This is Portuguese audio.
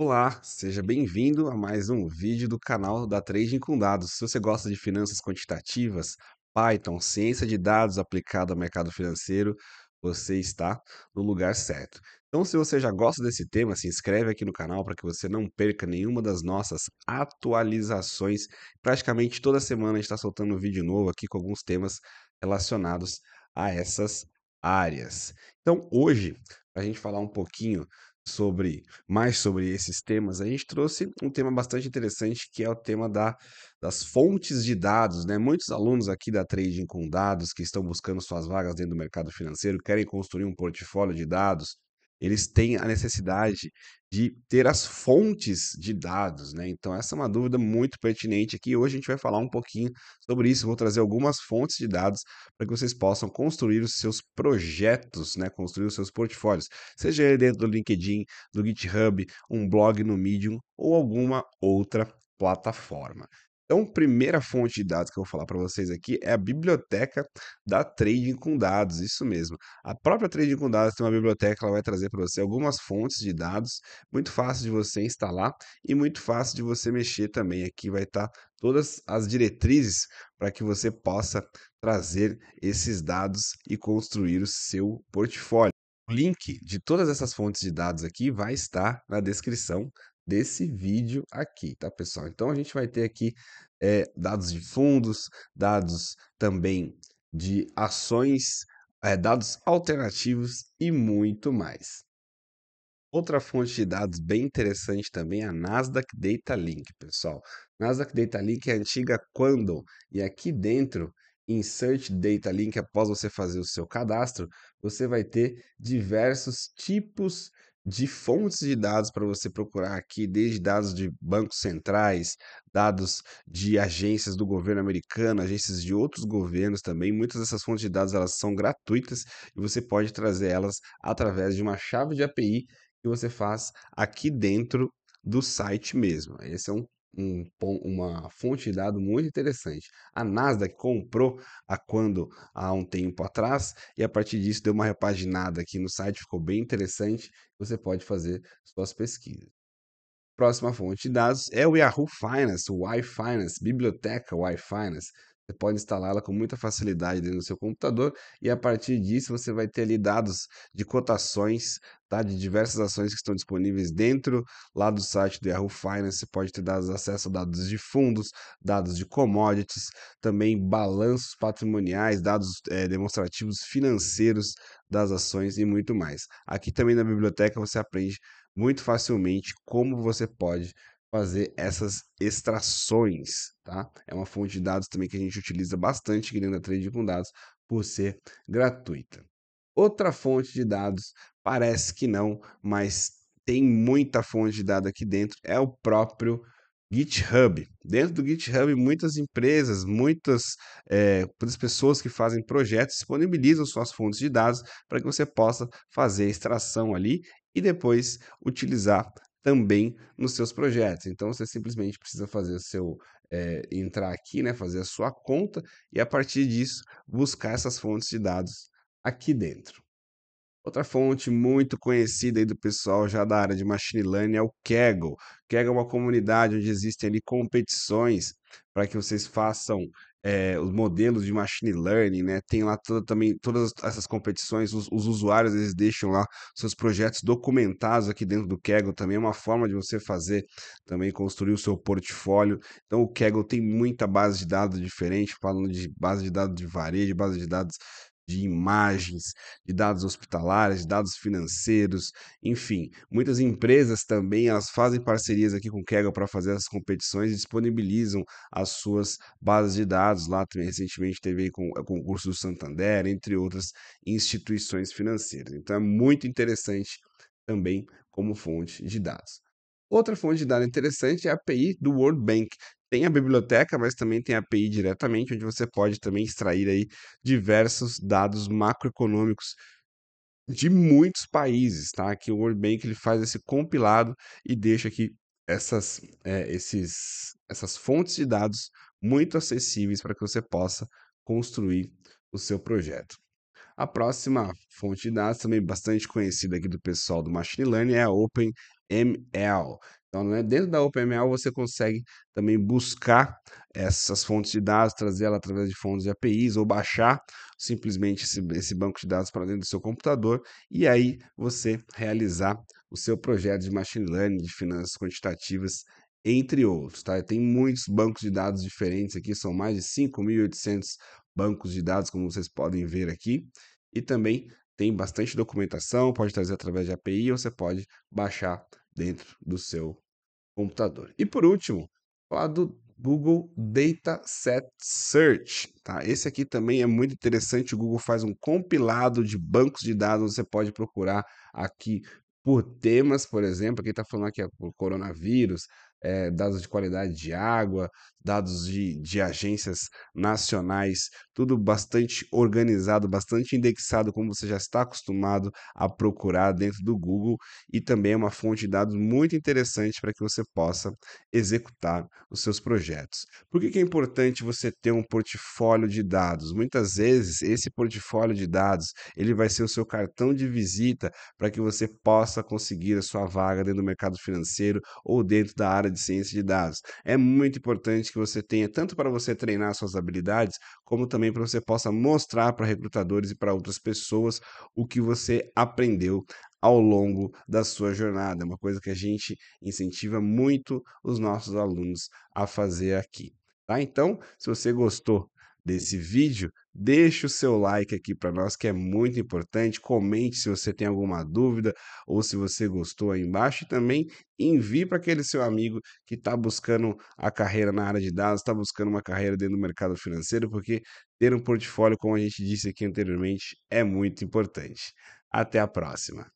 Olá, seja bem-vindo a mais um vídeo do canal da Trading com Dados. Se você gosta de finanças quantitativas, Python, ciência de dados aplicada ao mercado financeiro, você está no lugar certo. Então, se você já gosta desse tema, se inscreve aqui no canal para que você não perca nenhuma das nossas atualizações. Praticamente toda semana a gente está soltando um vídeo novo aqui com alguns temas relacionados a essas áreas. Então, hoje, a gente falar um pouquinho sobre mais sobre esses temas, a gente trouxe um tema bastante interessante que é o tema da, das fontes de dados. Né? Muitos alunos aqui da Trading com Dados que estão buscando suas vagas dentro do mercado financeiro querem construir um portfólio de dados eles têm a necessidade de ter as fontes de dados, né? Então, essa é uma dúvida muito pertinente aqui. Hoje a gente vai falar um pouquinho sobre isso. Vou trazer algumas fontes de dados para que vocês possam construir os seus projetos, né? Construir os seus portfólios, seja ele dentro do LinkedIn, do GitHub, um blog no Medium ou alguma outra plataforma. Então, primeira fonte de dados que eu vou falar para vocês aqui é a biblioteca da Trading com Dados, isso mesmo. A própria Trading com Dados tem uma biblioteca que ela vai trazer para você algumas fontes de dados, muito fácil de você instalar e muito fácil de você mexer também. Aqui vai estar tá todas as diretrizes para que você possa trazer esses dados e construir o seu portfólio. O link de todas essas fontes de dados aqui vai estar na descrição desse vídeo aqui, tá, pessoal? Então, a gente vai ter aqui é, dados de fundos, dados também de ações, é, dados alternativos e muito mais. Outra fonte de dados bem interessante também é a Nasdaq Data Link, pessoal. Nasdaq Data Link é a antiga Quandl, e aqui dentro, em Search Data Link, após você fazer o seu cadastro, você vai ter diversos tipos de fontes de dados para você procurar aqui, desde dados de bancos centrais, dados de agências do governo americano, agências de outros governos também. Muitas dessas fontes de dados elas são gratuitas e você pode trazer elas através de uma chave de API que você faz aqui dentro do site mesmo. Esse é um um, uma fonte de dados muito interessante. A Nasdaq comprou a quando há um tempo atrás e a partir disso deu uma repaginada aqui no site, ficou bem interessante. Você pode fazer suas pesquisas. Próxima fonte de dados é o Yahoo Finance, o Y Finance, biblioteca Y Finance. Você pode instalá-la com muita facilidade dentro do seu computador e a partir disso você vai ter ali dados de cotações, tá? De diversas ações que estão disponíveis dentro lá do site do Yahoo Finance. Você pode ter dados acesso a dados de fundos, dados de commodities, também balanços patrimoniais, dados é, demonstrativos financeiros das ações e muito mais. Aqui também na biblioteca você aprende muito facilmente como você pode fazer essas extrações, tá? É uma fonte de dados também que a gente utiliza bastante aqui dentro da Trade com Dados por ser gratuita. Outra fonte de dados, parece que não, mas tem muita fonte de dados aqui dentro, é o próprio GitHub. Dentro do GitHub, muitas empresas, muitas, é, muitas pessoas que fazem projetos disponibilizam suas fontes de dados para que você possa fazer a extração ali e depois utilizar também nos seus projetos. Então você simplesmente precisa fazer o seu é, entrar aqui, né, fazer a sua conta e a partir disso buscar essas fontes de dados aqui dentro. Outra fonte muito conhecida aí do pessoal já da área de machine learning é o Kaggle. Kaggle é uma comunidade onde existem ali competições para que vocês façam é, os modelos de machine learning, né? Tem lá toda, também todas essas competições, os, os, usuários eles deixam lá seus projetos documentados aqui dentro do Kaggle também é uma forma de você fazer também construir o seu portfólio. Então o Kaggle tem muita base de dados diferente, falando de base de dados de varejo, base de dados de imagens, de dados hospitalares, de dados financeiros, enfim. Muitas empresas também elas fazem parcerias aqui com o Kegel para fazer essas competições e disponibilizam as suas bases de dados. Lá também, recentemente teve com o eh, concurso do Santander, entre outras instituições financeiras. Então é muito interessante também como fonte de dados. Outra fonte de dados interessante é a API do World Bank, tem a biblioteca, mas também tem a API diretamente, onde você pode também extrair aí diversos dados macroeconômicos de muitos países, tá? Que o World Bank ele faz esse compilado e deixa aqui essas, é, esses, essas fontes de dados muito acessíveis para que você possa construir o seu projeto. A próxima fonte de dados, também bastante conhecida aqui do pessoal do Machine Learning, é a OpenML, então, né, dentro da OpenML você consegue também buscar essas fontes de dados, trazer ela através de fontes de APIs ou baixar simplesmente esse, esse banco de dados para dentro do seu computador e aí você realizar o seu projeto de machine learning, de finanças quantitativas entre outros. Tá? Tem muitos bancos de dados diferentes aqui, são mais de 5.800 bancos de dados, como vocês podem ver aqui, e também tem bastante documentação, pode trazer através de API ou você pode baixar dentro do seu computador. E por último, falar do Google Dataset Search. Tá? Esse aqui também é muito interessante. O Google faz um compilado de bancos de dados. Você pode procurar aqui por temas, por exemplo. Aqui está falando aqui é por coronavírus, é, dados de qualidade de água, dados de, de agências nacionais tudo bastante organizado, bastante indexado, como você já está acostumado a procurar dentro do Google, e também é uma fonte de dados muito interessante para que você possa executar os seus projetos. Por que, que é importante você ter um portfólio de dados? Muitas vezes esse portfólio de dados ele vai ser o seu cartão de visita para que você possa conseguir a sua vaga dentro do mercado financeiro ou dentro da área de ciência de dados. É muito importante que você tenha tanto para você treinar suas habilidades como também também para você possa mostrar para recrutadores e para outras pessoas o que você aprendeu ao longo da sua jornada. É uma coisa que a gente incentiva muito os nossos alunos a fazer aqui. Tá? Então, se você gostou desse vídeo, deixe o seu like aqui para nós que é muito importante, comente se você tem alguma dúvida ou se você gostou aí embaixo e também envie para aquele seu amigo que está buscando a carreira na área de dados, está buscando uma carreira dentro do mercado financeiro, porque ter um portfólio, como a gente disse aqui anteriormente, é muito importante. Até a próxima!